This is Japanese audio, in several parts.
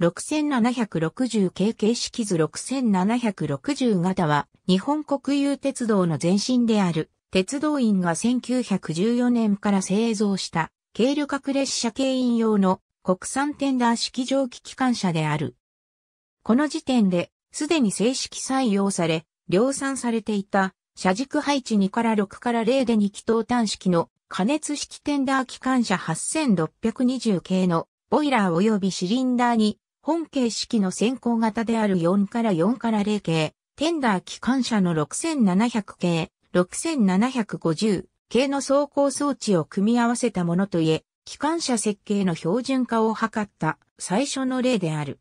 6760 k 形式図6760型は日本国有鉄道の前身である鉄道員が1914年から製造した軽旅客列車経営用の国産テンダー式蒸気機関車である。この時点で、すでに正式採用され、量産されていた、車軸配置2から6から0で2気筒端式の加熱式テンダー機関車8620系のボイラー及びシリンダーに本形式の先行型である4から4から0系、テンダー機関車の6700系、6750系の走行装置を組み合わせたものといえ、機関車設計の標準化を図った最初の例である。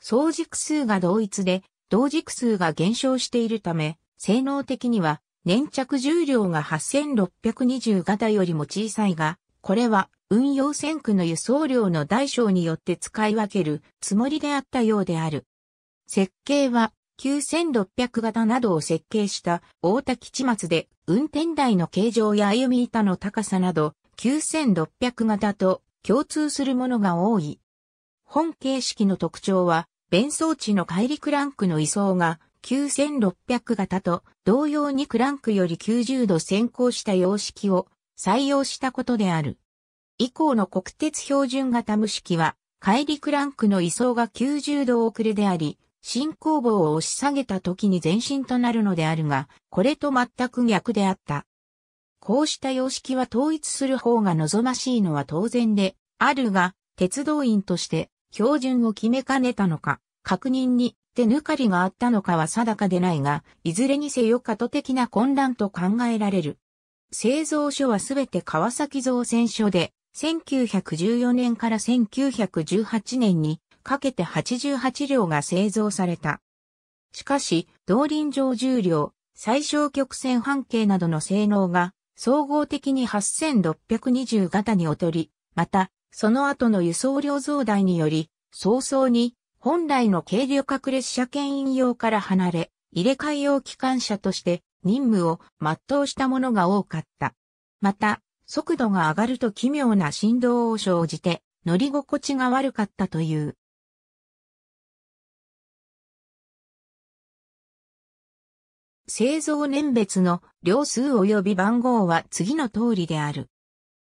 総軸数が同一で、同軸数が減少しているため、性能的には粘着重量が8620型よりも小さいが、これは運用線区の輸送量の大小によって使い分けるつもりであったようである。設計は9600型などを設計した大田基地松で運転台の形状や歩み板の高さなど9600型と共通するものが多い。本形式の特徴は、弁装置の乖離クランクの位相が9600型と同様にクランクより90度先行した様式を採用したことである。以降の国鉄標準型無式は、帰りクランクの位相が90度遅れであり、進行棒を押し下げた時に前進となるのであるが、これと全く逆であった。こうした様式は統一する方が望ましいのは当然で、あるが、鉄道員として標準を決めかねたのか、確認に手抜かりがあったのかは定かでないが、いずれにせよ過渡的な混乱と考えられる。製造所はすべて川崎造船所で、1914年から1918年にかけて88両が製造された。しかし、動輪上重量、最小曲線半径などの性能が総合的に8620型に劣り、また、その後の輸送量増大により、早々に本来の軽旅客列車牽引用から離れ、入れ替え用機関車として任務を全うしたものが多かった。また、速度が上がると奇妙な振動を生じて、乗り心地が悪かったという。製造年別の両数及び番号は次の通りである。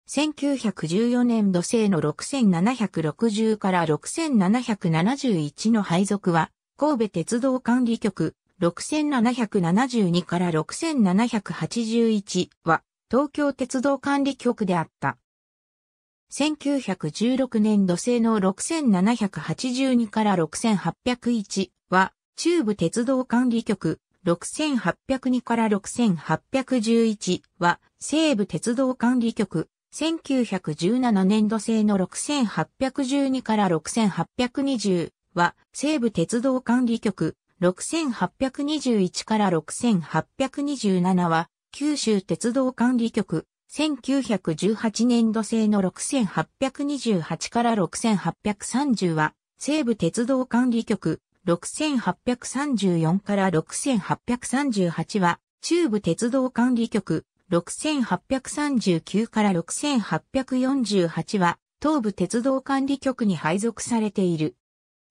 1914年度製の6760から6771の配属は、神戸鉄道管理局6772から6781は東京鉄道管理局であった。1916年度製の6782から6801は、中部鉄道管理局、6802から6811は、西部鉄道管理局、1917年度製の6812から6820は、西部鉄道管理局、6821から6827は、九州鉄道管理局、1918年度製の6828から6830は、西部鉄道管理局、6834から6838は、中部鉄道管理局、6839から6848は、東部鉄道管理局に配属されている。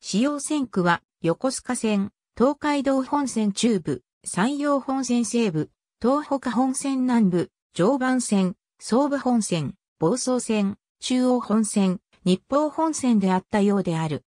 使用線区は、横須賀線、東海道本線中部、山陽本線西部、東北本線南部、常磐線、総武本線、房総線、中央本線、日報本線であったようである。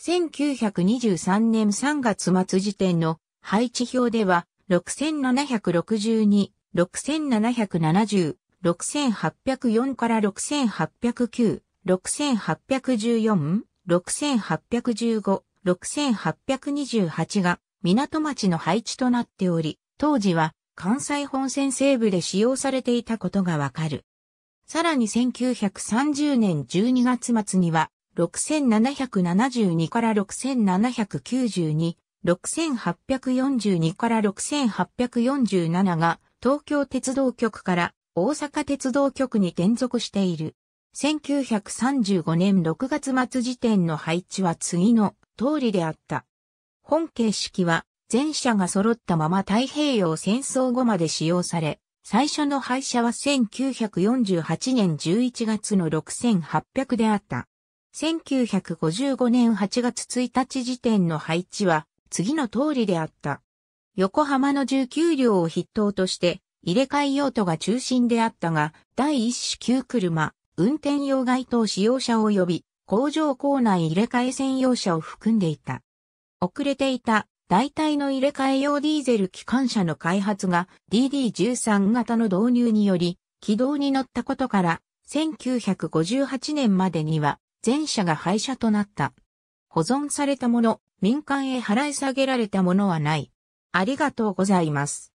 1923年3月末時点の配置表では、6762、6770、6804から6809、6814、6815、6828が港町の配置となっており、当時は関西本線西部で使用されていたことがわかる。さらに1930年12月末には、6772から6792、6842から6847が東京鉄道局から大阪鉄道局に転属している。1935年6月末時点の配置は次の通りであった。本形式は全車が揃ったまま太平洋戦争後まで使用され、最初の廃車は1948年11月の6800であった。1955年8月1日時点の配置は次の通りであった。横浜の19両を筆頭として入れ替え用途が中心であったが、第一種9車、運転用該当使用者及び工場構内入れ替え専用車を含んでいた。遅れていた代替の入れ替え用ディーゼル機関車の開発が DD13 型の導入により軌道に乗ったことから1958年までには全車が廃車となった。保存されたもの、民間へ払い下げられたものはない。ありがとうございます。